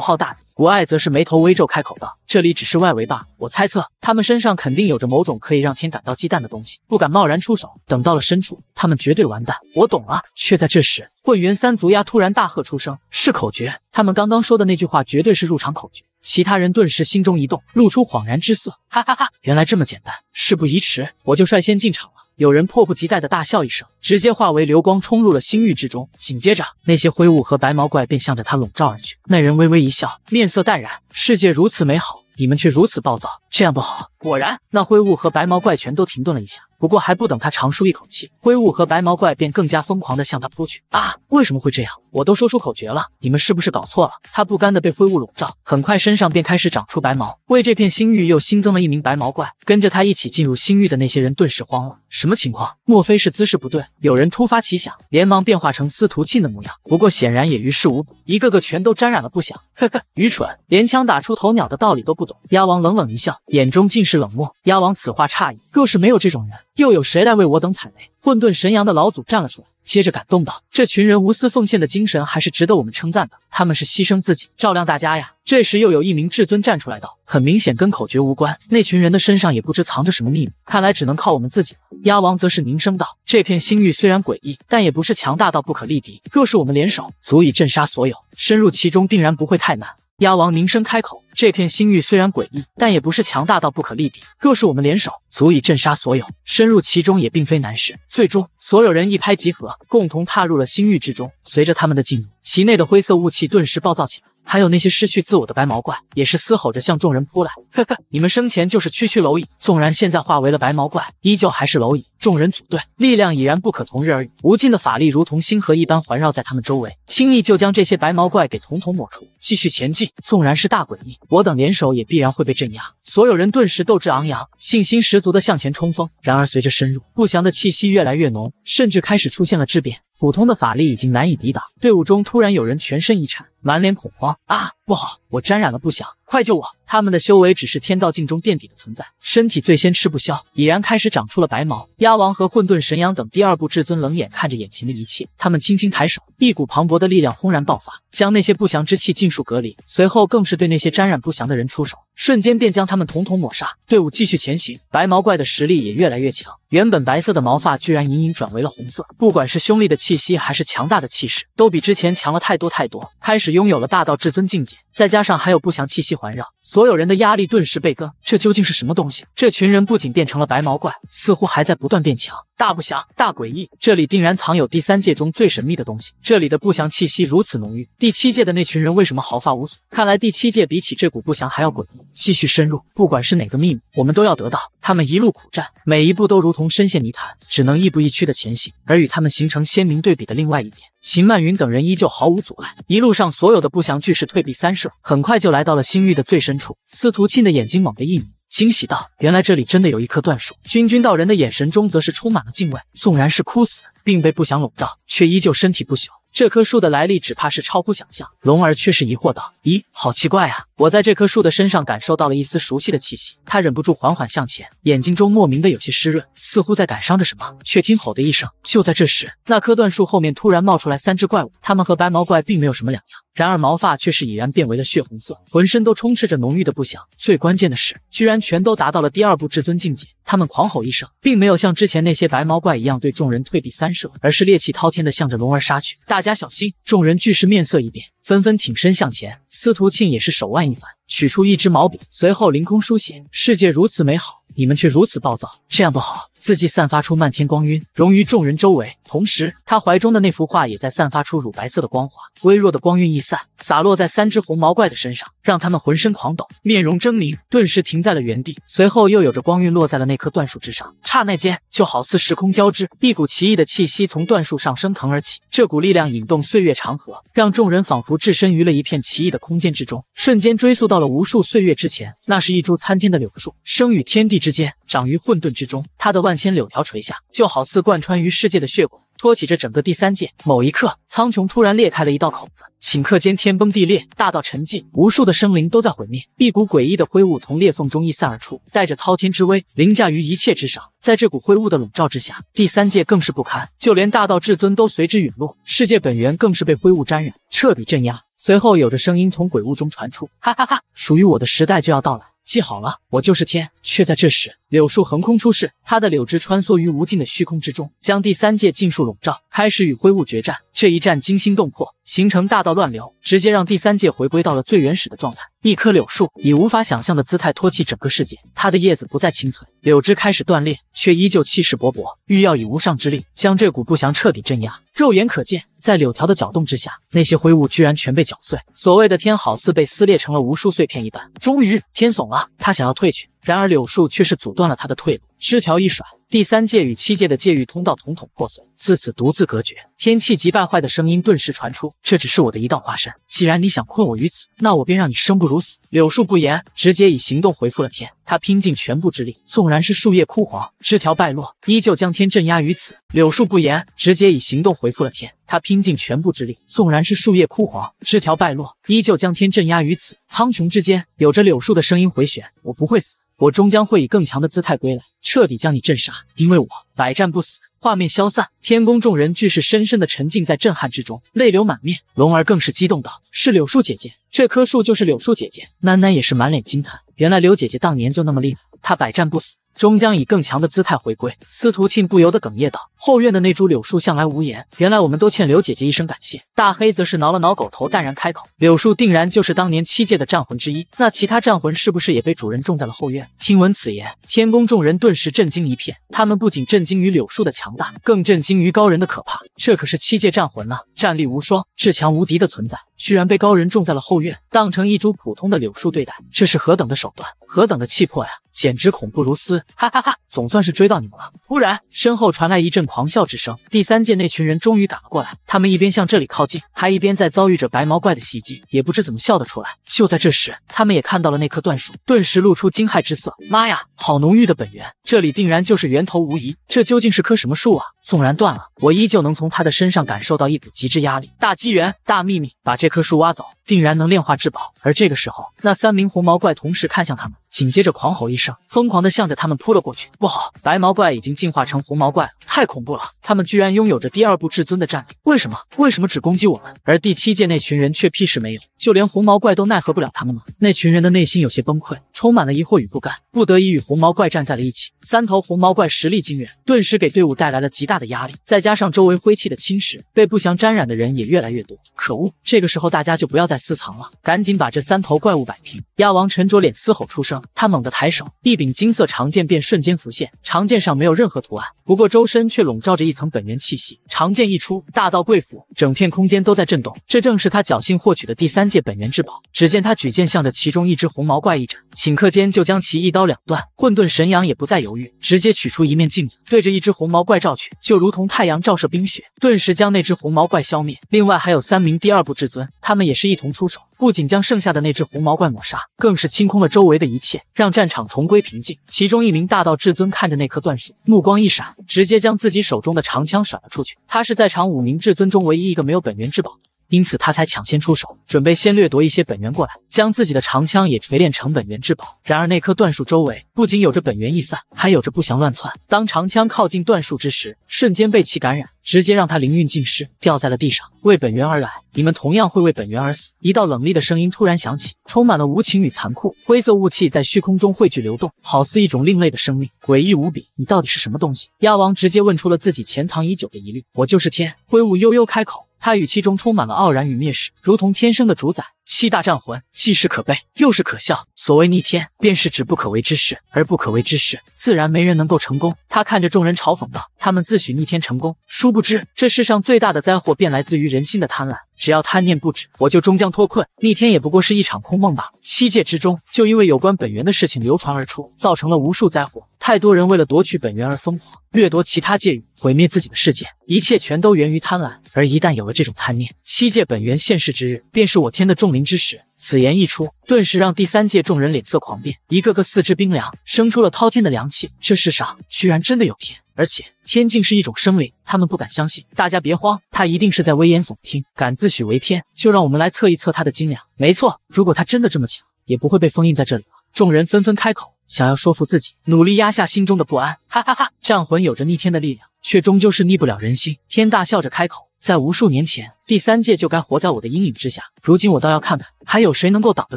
S1: 号大敌。”古爱则是眉头微皱，开口道：“这里只是外围吧？我猜测他们身上肯定有着某种可以让天感到忌惮的东西，不敢贸然出手。等到了深处，他们绝对完蛋。”我懂了。却在这时，混元三足鸦突然大喝出声：“是口诀！他们刚刚说的那句话，绝对是入场口诀。”其他人顿时心中一动，露出恍然之色，哈哈哈，原来这么简单！事不宜迟，我就率先进场了。有人迫不及待的大笑一声，直接化为流光冲入了星域之中。紧接着，那些灰雾和白毛怪便向着他笼罩而去。那人微微一笑，面色淡然。世界如此美好，你们却如此暴躁，这样不好。果然，那灰雾和白毛怪全都停顿了一下。不过还不等他长舒一口气，灰雾和白毛怪便更加疯狂地向他扑去。啊！为什么会这样？我都说出口诀了，你们是不是搞错了？他不甘地被灰雾笼罩，很快身上便开始长出白毛，为这片星域又新增了一名白毛怪。跟着他一起进入星域的那些人顿时慌了，什么情况？莫非是姿势不对？有人突发奇想，连忙变化成司徒庆的模样。不过显然也于事无补，一个个全都沾染了不祥。呵呵，愚蠢，连枪打出头鸟的道理都不懂。鸭王冷冷一笑，眼中尽是冷漠。鸭王此话诧异，若是没有这种人。又有谁来为我等踩雷？混沌神阳的老祖站了出来，接着感动道：“这群人无私奉献的精神还是值得我们称赞的，他们是牺牲自己照亮大家呀。”这时又有一名至尊站出来道：“很明显跟口诀无关，那群人的身上也不知藏着什么秘密，看来只能靠我们自己了。”鸭王则是凝声道：“这片星域虽然诡异，但也不是强大到不可力敌，若是我们联手，足以镇杀所有，深入其中定然不会太难。”妖王凝声开口：“这片星域虽然诡异，但也不是强大到不可力敌。若是我们联手，足以镇杀所有。深入其中也并非难事。最终，所有人一拍即合，共同踏入了星域之中。随着他们的进入，其内的灰色雾气顿时暴躁起来。”还有那些失去自我的白毛怪，也是嘶吼着向众人扑来。呵呵，你们生前就是区区蝼蚁，纵然现在化为了白毛怪，依旧还是蝼蚁。众人组队，力量已然不可同日而语。无尽的法力如同星河一般环绕在他们周围，轻易就将这些白毛怪给统统抹除。继续前进，纵然是大诡异，我等联手也必然会被镇压。所有人顿时斗志昂扬，信心十足的向前冲锋。然而随着深入，不祥的气息越来越浓，甚至开始出现了质变。普通的法力已经难以抵挡，队伍中突然有人全身一颤，满脸恐慌：“啊！”不好，我沾染了不祥，快救我！他们的修为只是天道境中垫底的存在，身体最先吃不消，已然开始长出了白毛。鸭王和混沌神羊等第二部至尊冷眼看着眼前的一切，他们轻轻抬手，一股磅礴的力量轰然爆发，将那些不祥之气尽数隔离。随后更是对那些沾染不祥的人出手，瞬间便将他们统统抹杀。队伍继续前行，白毛怪的实力也越来越强。原本白色的毛发居然隐隐转为了红色，不管是凶厉的气息，还是强大的气势，都比之前强了太多太多，开始拥有了大道至尊境界。见。再加上还有不祥气息环绕，所有人的压力顿时倍增。这究竟是什么东西？这群人不仅变成了白毛怪，似乎还在不断变强。大不祥，大诡异，这里定然藏有第三界中最神秘的东西。这里的不祥气息如此浓郁，第七界的那群人为什么毫发无损？看来第七界比起这股不祥还要诡异。继续深入，不管是哪个秘密，我们都要得到。他们一路苦战，每一步都如同深陷泥潭，只能亦步亦趋的前行。而与他们形成鲜明对比的另外一边，秦曼云等人依旧毫无阻碍，一路上所有的不祥巨是退避三舍。很快就来到了星域的最深处，司徒庆的眼睛猛地一眯，惊喜道：“原来这里真的有一棵断树。”君君道人的眼神中则是充满了敬畏。纵然是枯死，并被不祥笼罩，却依旧身体不朽。这棵树的来历，只怕是超乎想象。龙儿却是疑惑道：“咦，好奇怪啊！”我在这棵树的身上感受到了一丝熟悉的气息，他忍不住缓缓向前，眼睛中莫名的有些湿润，似乎在感伤着什么。却听吼的一声，就在这时，那棵断树后面突然冒出来三只怪物，他们和白毛怪并没有什么两样，然而毛发却是已然变为了血红色，浑身都充斥着浓郁的不祥。最关键的是，居然全都达到了第二步至尊境界。他们狂吼一声，并没有像之前那些白毛怪一样对众人退避三舍，而是烈气滔天的向着龙儿杀去。大家小心！众人俱是面色一变。纷纷挺身向前，司徒庆也是手腕一翻，取出一支毛笔，随后凌空书写。世界如此美好，你们却如此暴躁，这样不好。字迹散发出漫天光晕，融于众人周围。同时，他怀中的那幅画也在散发出乳白色的光华，微弱的光晕一散，洒落在三只红毛怪的身上，让他们浑身狂抖，面容狰狞，顿时停在了原地。随后，又有着光晕落在了那棵断树之上，刹那间就好似时空交织，一股奇异的气息从断树上升腾而起，这股力量引动岁月长河，让众人仿佛置身于了一片奇异的空间之中，瞬间追溯到了无数岁月之前。那是一株参天的柳树，生于天地之间，长于混沌之中，它的万。千柳条垂下，就好似贯穿于世界的血管，托起着整个第三界。某一刻，苍穹突然裂开了一道口子，顷刻间天崩地裂，大道沉寂，无数的生灵都在毁灭。一股诡异的灰雾从裂缝中溢散而出，带着滔天之威，凌驾于一切之上。在这股灰雾的笼罩之下，第三界更是不堪，就连大道至尊都随之陨落，世界本源更是被灰雾沾染，彻底镇压。随后，有着声音从鬼雾中传出：“哈哈哈，属于我的时代就要到来！记好了，我就是天。”却在这时。柳树横空出世，它的柳枝穿梭于无尽的虚空之中，将第三界尽数笼罩，开始与灰雾决战。这一战惊心动魄，形成大道乱流，直接让第三界回归到了最原始的状态。一棵柳树以无法想象的姿态托起整个世界，它的叶子不再清脆，柳枝开始断裂，却依旧气势勃勃，欲要以无上之力将这股不祥彻底镇压。肉眼可见，在柳条的搅动之下，那些灰雾居然全被搅碎。所谓的天好似被撕裂成了无数碎片一般。终于，天怂了，他想要退去。然而柳树却是阻断了他的退路，枝条一甩，第三界与七界的界域通道统统破碎，自此独自隔绝。天气急败坏的声音顿时传出，这只是我的一道化身，既然你想困我于此，那我便让你生不如死。柳树不言，直接以行动回复了天，他拼尽全部之力，纵然是树叶枯黄，枝条败落，依旧将天镇压于此。柳树不言，直接以行动回复了天，他拼尽全部之力，纵然是树叶枯黄，枝条败落，依旧将天镇压于此。苍穹之间，有着柳树的声音回旋，我不会死。我终将会以更强的姿态归来，彻底将你镇杀，因为我百战不死。画面消散，天宫众人俱是深深的沉浸在震撼之中，泪流满面。龙儿更是激动道：“是柳树姐姐，这棵树就是柳树姐姐。”囡囡也是满脸惊叹：“原来柳姐姐当年就那么厉害。”他百战不死，终将以更强的姿态回归。司徒庆不由得哽咽道：“后院的那株柳树向来无言，原来我们都欠刘姐姐一声感谢。”大黑则是挠了挠狗头，淡然开口：“柳树定然就是当年七界的战魂之一，那其他战魂是不是也被主人种在了后院？”听闻此言，天宫众人顿时震惊一片。他们不仅震惊于柳树的强大，更震惊于高人的可怕。这可是七界战魂啊，战力无双、至强无敌的存在，居然被高人种在了后院，当成一株普通的柳树对待，这是何等的手段，何等的气魄呀！简直恐怖如斯，哈哈哈！总算是追到你们了。突然，身后传来一阵狂笑之声。第三界那群人终于赶了过来，他们一边向这里靠近，还一边在遭遇着白毛怪的袭击，也不知怎么笑得出来。就在这时，他们也看到了那棵断树，顿时露出惊骇之色。妈呀，好浓郁的本源，这里定然就是源头无疑。这究竟是棵什么树啊？纵然断了，我依旧能从他的身上感受到一股极致压力。大机缘，大秘密，把这棵树挖走，定然能炼化至宝。而这个时候，那三名红毛怪同时看向他们，紧接着狂吼一声，疯狂的向着他们扑了过去。不好，白毛怪已经进化成红毛怪，了，太恐怖了！他们居然拥有着第二步至尊的战力，为什么？为什么只攻击我们？而第七界那群人却屁事没有，就连红毛怪都奈何不了他们吗？那群人的内心有些崩溃，充满了疑惑与不甘，不得已与红毛怪站在了一起。三头红毛怪实力惊人，顿时给队伍带来了极大。的压力，再加上周围灰气的侵蚀，被不祥沾染的人也越来越多。可恶！这个时候大家就不要再私藏了，赶紧把这三头怪物摆平。鸭王沉着脸嘶吼出声，他猛地抬手，一柄金色长剑便瞬间浮现，长剑上没有任何图案，不过周身却笼罩着一层本源气息。长剑一出，大道贵府整片空间都在震动。这正是他侥幸获取的第三届本源至宝。只见他举剑向着其中一只红毛怪一斩，顷刻间就将其一刀两断。混沌神阳也不再犹豫，直接取出一面镜子，对着一只红毛怪照去。就如同太阳照射冰雪，顿时将那只红毛怪消灭。另外还有三名第二部至尊，他们也是一同出手，不仅将剩下的那只红毛怪抹杀，更是清空了周围的一切，让战场重归平静。其中一名大道至尊看着那棵断树，目光一闪，直接将自己手中的长枪甩了出去。他是在场五名至尊中唯一一个没有本源至宝。因此，他才抢先出手，准备先掠夺一些本源过来，将自己的长枪也锤炼成本源至宝。然而，那棵断树周围不仅有着本源异散，还有着不祥乱窜。当长枪靠近断树之时，瞬间被其感染，直接让他灵韵尽失，掉在了地上。为本源而来，你们同样会为本源而死。一道冷厉的声音突然响起，充满了无情与残酷。灰色雾气在虚空中汇聚流动，好似一种另类的生命，诡异无比。你到底是什么东西？鸭王直接问出了自己潜藏已久的疑虑。我就是天灰雾悠悠开口。他语气中充满了傲然与蔑视，如同天生的主宰。七大战魂，既是可悲，又是可笑。所谓逆天，便是指不可为之事，而不可为之事，自然没人能够成功。他看着众人嘲讽道：“他们自诩逆天成功，殊不知这世上最大的灾祸便来自于人心的贪婪。只要贪念不止，我就终将脱困。逆天也不过是一场空梦罢了。”七界之中，就因为有关本源的事情流传而出，造成了无数灾祸。太多人为了夺取本源而疯狂掠夺其他界域，毁灭自己的世界，一切全都源于贪婪。而一旦有了这种贪念，七界本源现世之日，便是我天的重。灵之时，此言一出，顿时让第三届众人脸色狂变，一个个四肢冰凉，生出了滔天的凉气。这世上居然真的有天，而且天竟是一种生灵，他们不敢相信。大家别慌，他一定是在危言耸听，敢自诩为天，就让我们来测一测他的斤两。没错，如果他真的这么强，也不会被封印在这里了。众人纷纷开口，想要说服自己，努力压下心中的不安。哈哈哈，战魂有着逆天的力量，却终究是逆不了人心。天大笑着开口。在无数年前，第三界就该活在我的阴影之下。如今我倒要看看，还有谁能够挡得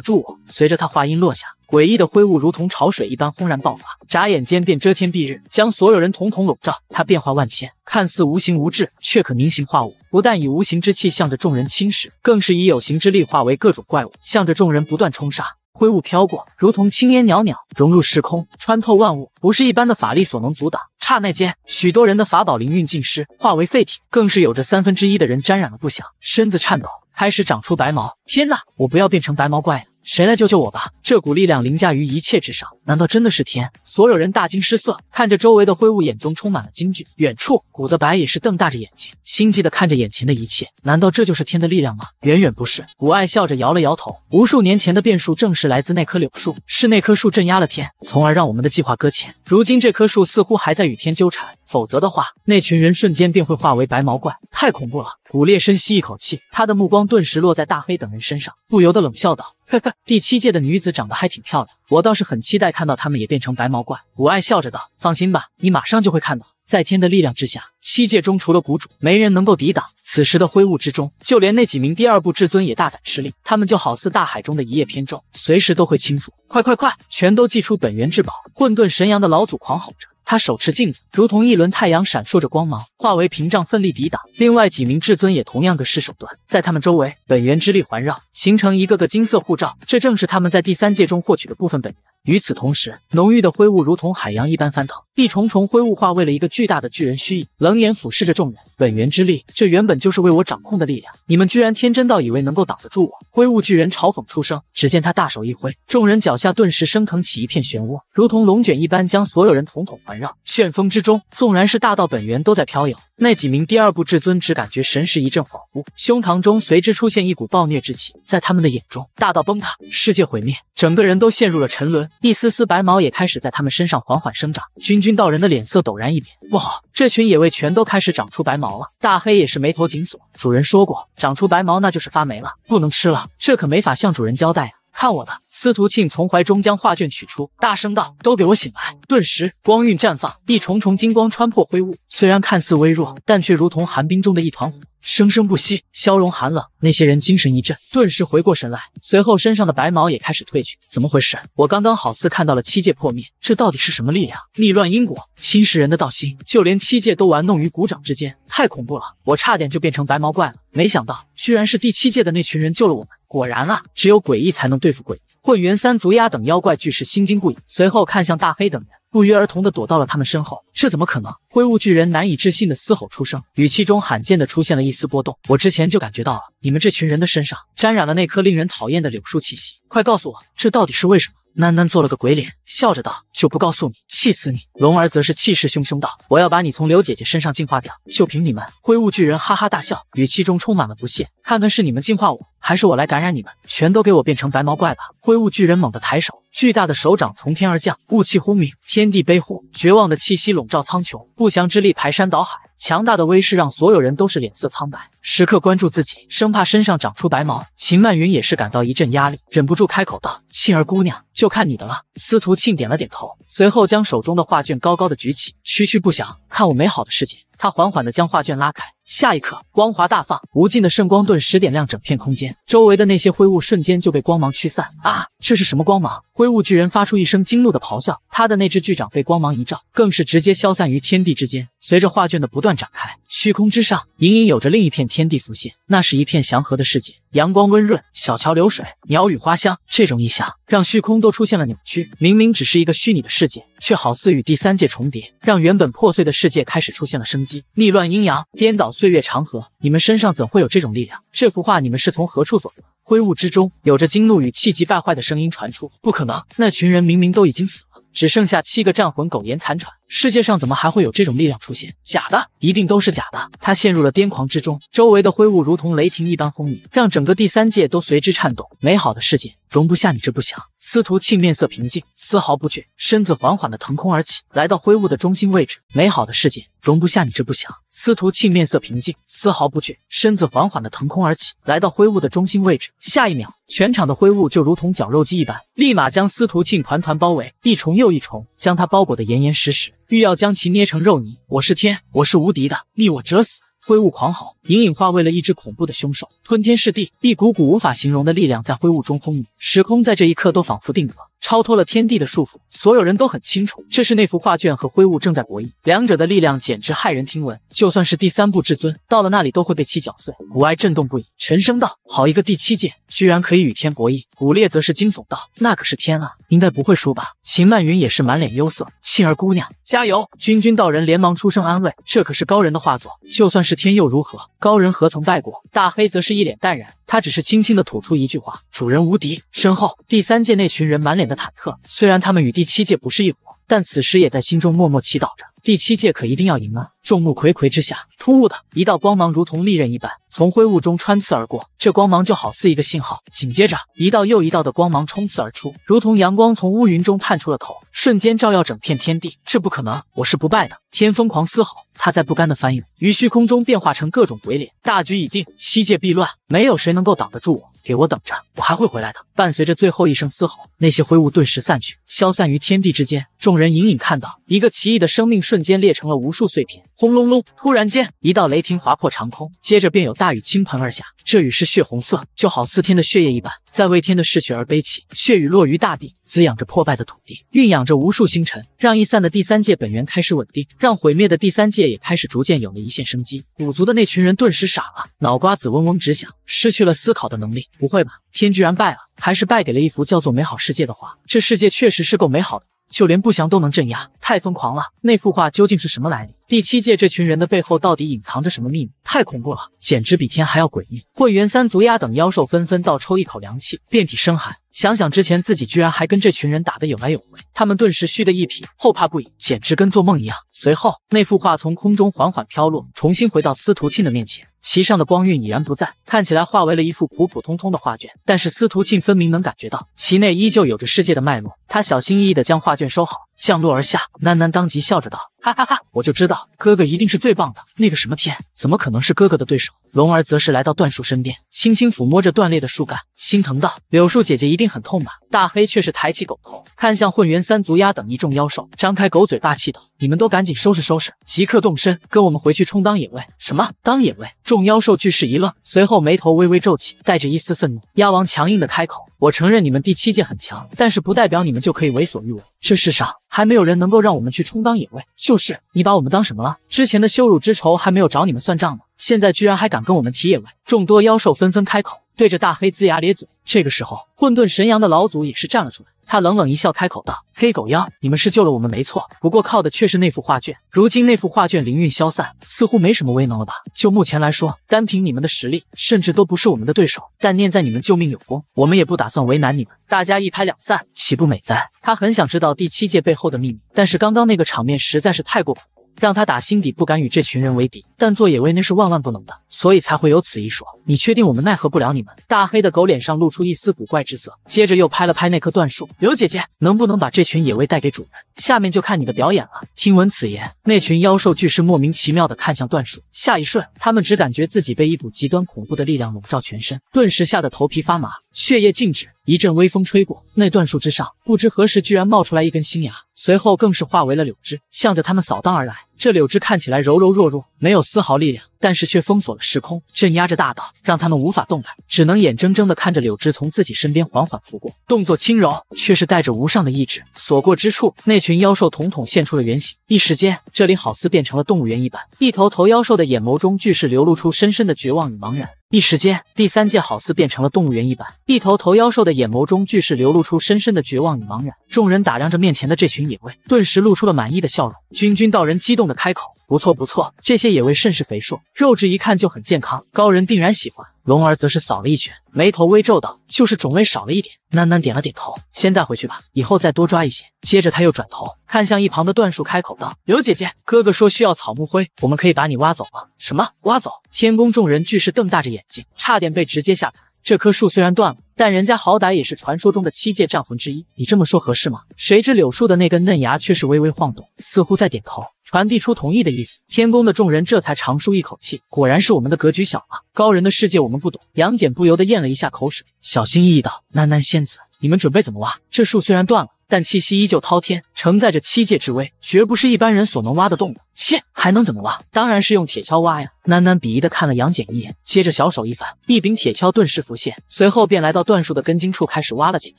S1: 住我。随着他话音落下，诡异的灰雾如同潮水一般轰然爆发，眨眼间便遮天蔽日，将所有人统统笼罩。他变化万千，看似无形无质，却可凝形化物。不但以无形之气向着众人侵蚀，更是以有形之力化为各种怪物，向着众人不断冲杀。灰雾飘过，如同青烟袅袅，融入时空，穿透万物，不是一般的法力所能阻挡。刹那间，许多人的法宝灵韵尽失，化为废体，更是有着三分之一的人沾染了不祥，身子颤抖，开始长出白毛。天哪！我不要变成白毛怪！谁来救救我吧！这股力量凌驾于一切之上，难道真的是天？所有人大惊失色，看着周围的灰雾，眼中充满了惊惧。远处，古德白也是瞪大着眼睛，心悸地看着眼前的一切。难道这就是天的力量吗？远远不是。古爱笑着摇了摇头。无数年前的变数正是来自那棵柳树，是那棵树镇压了天，从而让我们的计划搁浅。如今这棵树似乎还在与天纠缠，否则的话，那群人瞬间便会化为白毛怪，太恐怖了。古烈深吸一口气，他的目光顿时落在大黑等人身上，不由得冷笑道。呵呵，第七界的女子长得还挺漂亮，我倒是很期待看到她们也变成白毛怪。古爱笑着道：“放心吧，你马上就会看到，在天的力量之下，七界中除了谷主，没人能够抵挡。”此时的灰雾之中，就连那几名第二部至尊也大胆吃力，他们就好似大海中的一叶扁舟，随时都会倾覆。快快快，全都祭出本源至宝！混沌神阳的老祖狂吼着。他手持镜子，如同一轮太阳，闪烁着光芒，化为屏障，奋力抵挡。另外几名至尊也同样各施手段，在他们周围，本源之力环绕，形成一个个金色护罩。这正是他们在第三界中获取的部分本源。与此同时，浓郁的灰雾如同海洋一般翻腾，一重重灰雾化为了一个巨大的巨人虚影，冷眼俯视着众人。本源之力，这原本就是为我掌控的力量，你们居然天真到以为能够挡得住我！灰雾巨人嘲讽出声。只见他大手一挥，众人脚下顿时升腾起一片漩涡，如同龙卷一般将所有人统统环绕。旋风之中，纵然是大道本源都在飘摇。那几名第二部至尊只感觉神识一阵恍惚，胸膛中随之出现一股暴虐之气，在他们的眼中，大道崩塌，世界毁灭，整个人都陷入了沉沦。一丝丝白毛也开始在他们身上缓缓生长。君君道人的脸色陡然一变，不好，这群野味全都开始长出白毛了。大黑也是眉头紧锁。主人说过，长出白毛那就是发霉了，不能吃了。这可没法向主人交代呀！看我的！司徒庆从怀中将画卷取出，大声道：“都给我醒来！”顿时，光晕绽放，一重重金光穿破灰雾。虽然看似微弱，但却如同寒冰中的一团火。生生不息，消融寒冷。那些人精神一振，顿时回过神来，随后身上的白毛也开始褪去。怎么回事？我刚刚好似看到了七界破灭，这到底是什么力量？逆乱因果，侵蚀人的道心，就连七界都玩弄于股掌之间，太恐怖了！我差点就变成白毛怪了。没想到，居然是第七界的那群人救了我们。果然啊，只有诡异才能对付鬼。混元三足鸦等妖怪俱是心惊不已，随后看向大黑等人。不约而同地躲到了他们身后，这怎么可能？灰雾巨人难以置信地嘶吼出声，语气中罕见地出现了一丝波动。我之前就感觉到了，你们这群人的身上沾染了那颗令人讨厌的柳树气息。快告诉我，这到底是为什么？喃喃做了个鬼脸，笑着道：“就不告诉你，气死你！”龙儿则是气势汹汹道：“我要把你从刘姐姐身上净化掉！”就凭你们！灰雾巨人哈哈大笑，语气中充满了不屑：“看看是你们净化我，还是我来感染你们？全都给我变成白毛怪吧！”灰雾巨人猛地抬手，巨大的手掌从天而降，雾气轰鸣，天地悲呼，绝望的气息笼罩苍穹，不祥之力排山倒海。强大的威势让所有人都是脸色苍白，时刻关注自己，生怕身上长出白毛。秦曼云也是感到一阵压力，忍不住开口道：“庆儿姑娘，就看你的了。”司徒庆点了点头，随后将手中的画卷高高的举起。区区不想看我美好的世界！他缓缓地将画卷拉开，下一刻光华大放，无尽的圣光顿时点亮整片空间，周围的那些灰雾瞬间就被光芒驱散。啊！这是什么光芒？灰雾巨人发出一声惊怒的咆哮，他的那只巨掌被光芒一照，更是直接消散于天地之间。随着画卷的不断展开，虚空之上隐隐有着另一片天地浮现，那是一片祥和的世界，阳光温润，小桥流水，鸟语花香。这种异象让虚空都出现了扭曲，明明只是一个虚拟的世界，却好似与第三界重叠，让。原本破碎的世界开始出现了生机，逆乱阴阳，颠倒岁月长河。你们身上怎会有这种力量？这幅画你们是从何处所得？灰雾之中，有着惊怒与气急败坏的声音传出。不可能，那群人明明都已经死了。只剩下七个战魂苟延残喘，世界上怎么还会有这种力量出现？假的，一定都是假的！他陷入了癫狂之中，周围的灰雾如同雷霆一般轰鸣，让整个第三界都随之颤动。美好的世界容不下你这不祥。司徒庆面色平静，丝毫不惧，身子缓缓的腾空而起，来到灰雾的中心位置。美好的世界容不下你这不祥。司徒庆面色平静，丝毫不惧，身子缓缓的腾空而起，来到灰雾的中心位置。下一秒。全场的灰雾就如同绞肉机一般，立马将司徒庆团团包围，一重又一重，将他包裹得严严实实，欲要将其捏成肉泥。我是天，我是无敌的，逆我者死！灰雾狂吼，隐隐化为了一只恐怖的凶兽，吞天噬地，一股股无法形容的力量在灰雾中轰鸣，时空在这一刻都仿佛定格。超脱了天地的束缚，所有人都很清楚，这是那幅画卷和灰雾正在博弈，两者的力量简直骇人听闻，就算是第三部至尊，到了那里都会被其绞碎。古哀震动不已，沉声道：“好一个第七界，居然可以与天博弈！”古烈则是惊悚道：“那可是天啊，应该不会输吧？”秦曼云也是满脸忧色：“沁儿姑娘，加油！”君君道人连忙出声安慰：“这可是高人的画作，就算是天又如何？”高人何曾败过？大黑则是一脸淡然，他只是轻轻的吐出一句话：“主人无敌。”身后，第三届那群人满脸的忐忑。虽然他们与第七届不是一伙，但此时也在心中默默祈祷着：第七届可一定要赢啊！众目睽睽之下，突兀的一道光芒如同利刃一般从灰雾中穿刺而过，这光芒就好似一个信号。紧接着，一道又一道的光芒冲刺而出，如同阳光从乌云中探出了头，瞬间照耀整片天地。这不可能！我是不败的！天疯狂嘶吼，他在不甘的翻涌于虚空中，变化成各种鬼脸。大局已定，七界必乱，没有谁能够挡得住我！给我等着，我还会回来的！伴随着最后一声嘶吼，那些灰雾顿时散去，消散于天地之间。众人隐隐看到，一个奇异的生命瞬间裂成了无数碎片。轰隆隆！突然间，一道雷霆划破长空，接着便有大雨倾盆而下。这雨是血红色，就好似天的血液一般，在为天的逝去而悲泣。血雨落于大地，滋养着破败的土地，蕴养着无数星辰，让易散的第三界本源开始稳定，让毁灭的第三界也开始逐渐有了一线生机。古族的那群人顿时傻了，脑瓜子嗡嗡直响，失去了思考的能力。不会吧，天居然败了，还是败给了一幅叫做《美好世界》的画？这世界确实是够美好的。就连不祥都能镇压，太疯狂了！那幅画究竟是什么来历？第七届这群人的背后到底隐藏着什么秘密？太恐怖了，简直比天还要诡异！混元三足鸦等妖兽纷纷倒抽一口凉气，遍体生寒。想想之前自己居然还跟这群人打得有来有回，他们顿时虚的一匹，后怕不已，简直跟做梦一样。随后，那幅画从空中缓缓飘落，重新回到司徒庆的面前，其上的光晕已然不在，看起来化为了一幅普普通通的画卷。但是司徒庆分明能感觉到其内依旧有着世界的脉络，他小心翼翼地将画卷收好。降落而下，囡囡当即笑着道：“哈哈哈，我就知道哥哥一定是最棒的。那个什么天，怎么可能是哥哥的对手？”龙儿则是来到段树身边，轻轻抚摸着断裂的树干，心疼道：“柳树姐姐一定很痛吧？”大黑却是抬起狗头，看向混元三足鸭等一众妖兽，张开狗嘴，霸气道：“你们都赶紧收拾收拾，即刻动身，跟我们回去充当野味。”什么？当野味？众妖兽俱是一愣，随后眉头微微皱起，带着一丝愤怒，鸭王强硬的开口：“我承认你们第七界很强，但是不代表你们就可以为所欲为。”这世上还没有人能够让我们去充当野味，就是你把我们当什么了？之前的羞辱之仇还没有找你们算账呢，现在居然还敢跟我们提野味？众多妖兽纷纷开口。对着大黑龇牙咧嘴。这个时候，混沌神阳的老祖也是站了出来，他冷冷一笑，开口道：“黑狗妖，你们是救了我们没错，不过靠的却是那幅画卷。如今那幅画卷灵韵消散，似乎没什么威能了吧？就目前来说，单凭你们的实力，甚至都不是我们的对手。但念在你们救命有功，我们也不打算为难你们，大家一拍两散，岂不美哉？”他很想知道第七界背后的秘密，但是刚刚那个场面实在是太过……让他打心底不敢与这群人为敌，但做野味那是万万不能的，所以才会有此一说。你确定我们奈何不了你们？大黑的狗脸上露出一丝古怪之色，接着又拍了拍那棵断树。刘姐姐，能不能把这群野味带给主人？下面就看你的表演了。听闻此言，那群妖兽巨是莫名其妙的看向断树，下一瞬，他们只感觉自己被一股极端恐怖的力量笼罩全身，顿时吓得头皮发麻，血液静止。一阵微风吹过，那断树之上不知何时居然冒出来一根新芽，随后更是化为了柳枝，向着他们扫荡而来。这柳枝看起来柔柔弱弱，没有丝毫力量，但是却封锁了时空，镇压着大道，让他们无法动弹，只能眼睁睁地看着柳枝从自己身边缓缓拂过，动作轻柔，却是带着无上的意志，所过之处，那群妖兽统统现出了原形。一时间，这里好似变成了动物园一般，一头头妖兽的眼眸中俱是流露出深深的绝望与茫然。一时间，第三界好似变成了动物园一般，一头头妖兽的眼眸中俱是流露出深深的绝望与茫然。众人打量着面前的这群野味，顿时露出了满意的笑容。君君道人激动。开口不错不错，这些野味甚是肥硕，肉质一看就很健康，高人定然喜欢。龙儿则是扫了一圈，眉头微皱道：“就是种类少了一点。”喃喃点了点头，先带回去吧，以后再多抓一些。接着他又转头看向一旁的段树，开口道：“柳姐姐，哥哥说需要草木灰，我们可以把你挖走吗？”什么挖走？天宫众人俱是瞪大着眼睛，差点被直接吓的。这棵树虽然断了，但人家好歹也是传说中的七界战魂之一，你这么说合适吗？谁知柳树的那根嫩芽却是微微晃动，似乎在点头。传递出同意的意思，天宫的众人这才长舒一口气。果然是我们的格局小了，高人的世界我们不懂。杨戬不由得咽了一下口水，小心翼翼道：“囡囡仙子，你们准备怎么挖？这树虽然断了，但气息依旧滔天，承载着七界之威，绝不是一般人所能挖得动的。”切，还能怎么挖？当然是用铁锹挖呀！喃喃鄙夷的看了杨戬一眼，接着小手一翻，一柄铁锹顿时浮现，随后便来到断树的根茎处开始挖了起来，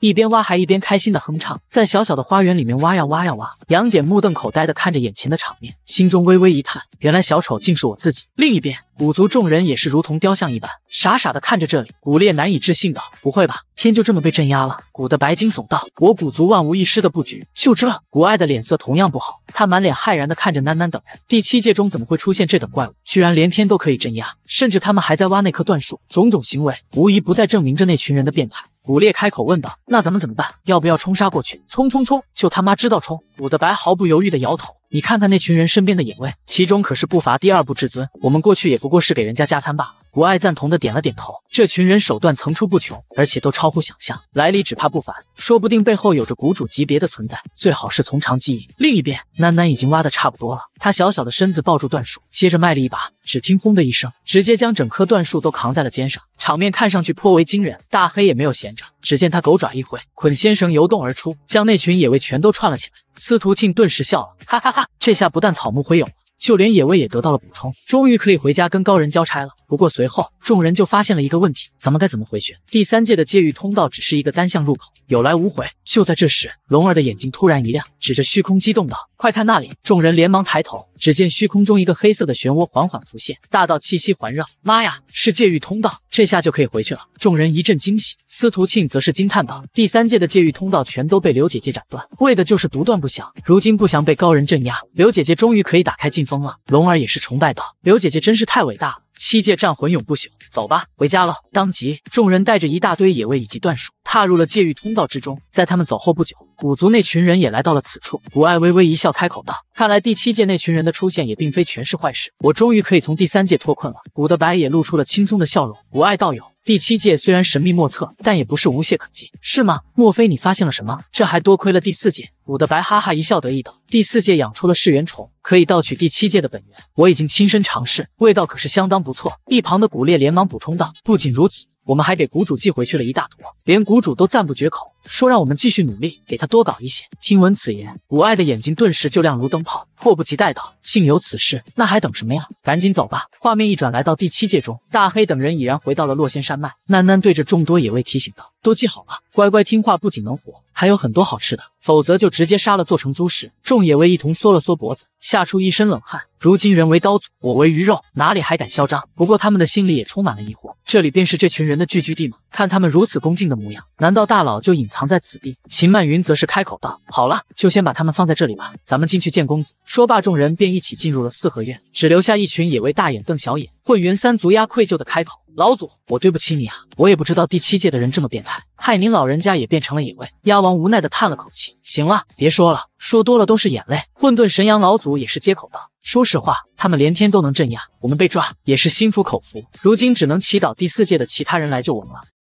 S1: 一边挖还一边开心的哼唱，在小小的花园里面挖呀挖呀挖。杨戬目瞪口呆的看着眼前的场面，心中微微一叹，原来小丑竟是我自己。另一边，古族众人也是如同雕像一般，傻傻的看着这里。古烈难以置信道：“不会吧，天就这么被镇压了？”古的白金悚道：“我古族万无一失的布局，就这。”古爱的脸色同样不好。他满脸骇然地看着囡囡等人，第七界中怎么会出现这等怪物？居然连天都可以镇压，甚至他们还在挖那棵断树，种种行为无疑不再证明着那群人的变态。古烈开口问道：“那咱们怎么办？要不要冲杀过去？冲冲冲！就他妈知道冲！”古德白毫不犹豫地摇头：“你看看那群人身边的野卫，其中可是不乏第二部至尊。我们过去也不过是给人家加餐罢了。”古爱赞同的点了点头：“这群人手段层出不穷，而且都超乎想象，来历只怕不凡，说不定背后有着谷主级别的存在。最好是从长计议。”另一边，囡囡已经挖的差不多了，她小小的身子抱住段树，接着卖力一把。只听轰的一声，直接将整棵断树都扛在了肩上，场面看上去颇为惊人。大黑也没有闲着，只见他狗爪一挥，捆仙绳游动而出，将那群野味全都串了起来。司徒庆顿时笑了，哈哈哈，这下不但草木灰有了。就连野味也得到了补充，终于可以回家跟高人交差了。不过随后众人就发现了一个问题：咱们该怎么回去？第三界的界域通道只是一个单向入口，有来无回。就在这时，龙儿的眼睛突然一亮，指着虚空激动道：“快看那里！”众人连忙抬头，只见虚空中一个黑色的漩涡缓缓浮现，大道气息环绕。妈呀，是界域通道！这下就可以回去了。众人一阵惊喜。司徒庆则是惊叹道：“第三界的界域通道全都被刘姐姐斩断，为的就是独断不祥。如今不祥被高人镇压，刘姐姐终于可以打开禁。”疯了，龙儿也是崇拜道，刘姐姐真是太伟大了，七界战魂永不朽，走吧，回家了。当即，众人带着一大堆野味以及断鼠，踏入了界域通道之中。在他们走后不久，古族那群人也来到了此处。古爱微微一笑，开口道：“看来第七界那群人的出现也并非全是坏事，我终于可以从第三界脱困了。”古德白也露出了轻松的笑容。古爱道友。第七界虽然神秘莫测，但也不是无懈可击，是吗？莫非你发现了什么？这还多亏了第四界。武的白哈哈一笑，得意道：“第四界养出了噬元虫，可以盗取第七界的本源。我已经亲身尝试，味道可是相当不错。”一旁的古烈连忙补充道：“不仅如此，我们还给谷主寄回去了一大坨，连谷主都赞不绝口。”说让我们继续努力，给他多搞一些。听闻此言，无爱的眼睛顿时就亮如灯泡，迫不及待道：“幸有此事，那还等什么呀？赶紧走吧！”画面一转，来到第七界中，大黑等人已然回到了洛仙山脉。囡囡对着众多野味提醒道：“都记好了，乖乖听话，不仅能活，还有很多好吃的，否则就直接杀了做成猪食。”众野味一同缩了缩脖子，吓出一身冷汗。如今人为刀俎，我为鱼肉，哪里还敢嚣张？不过他们的心里也充满了疑惑：这里便是这群人的聚居地吗？看他们如此恭敬的模样，难道大佬就隐？藏在此地，秦曼云则是开口道：“好了，就先把他们放在这里吧，咱们进去见公子。”说罢，众人便一起进入了四合院，只留下一群野味大眼瞪小眼。混元三足鸭愧疚的开口：“老祖，我对不起你啊，我也不知道第七界的人这么变态，害您老人家也变成了野味。鸭王无奈的叹了口气：“行了，别说了，说多了都是眼泪。”混沌神阳老祖也是接口道：“说实话，他们连天都能镇压，我们被抓也是心服口服，如今只能祈祷第四界的其他人来救我们了。”